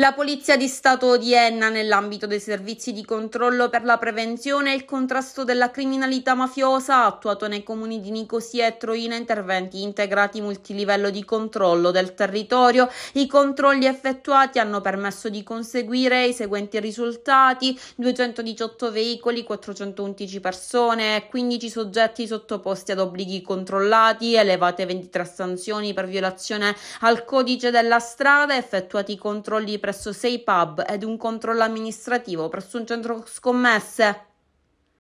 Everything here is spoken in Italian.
La Polizia di Stato di Enna, nell'ambito dei servizi di controllo per la prevenzione e il contrasto della criminalità mafiosa, ha attuato nei comuni di Nicosia e Troina interventi integrati multilivello di controllo del territorio. I controlli effettuati hanno permesso di conseguire i seguenti risultati: 218 veicoli, 411 persone, 15 soggetti sottoposti ad obblighi controllati, elevate 23 sanzioni per violazione al codice della strada, effettuati controlli per presso sei pub ed un controllo amministrativo presso un centro scommesse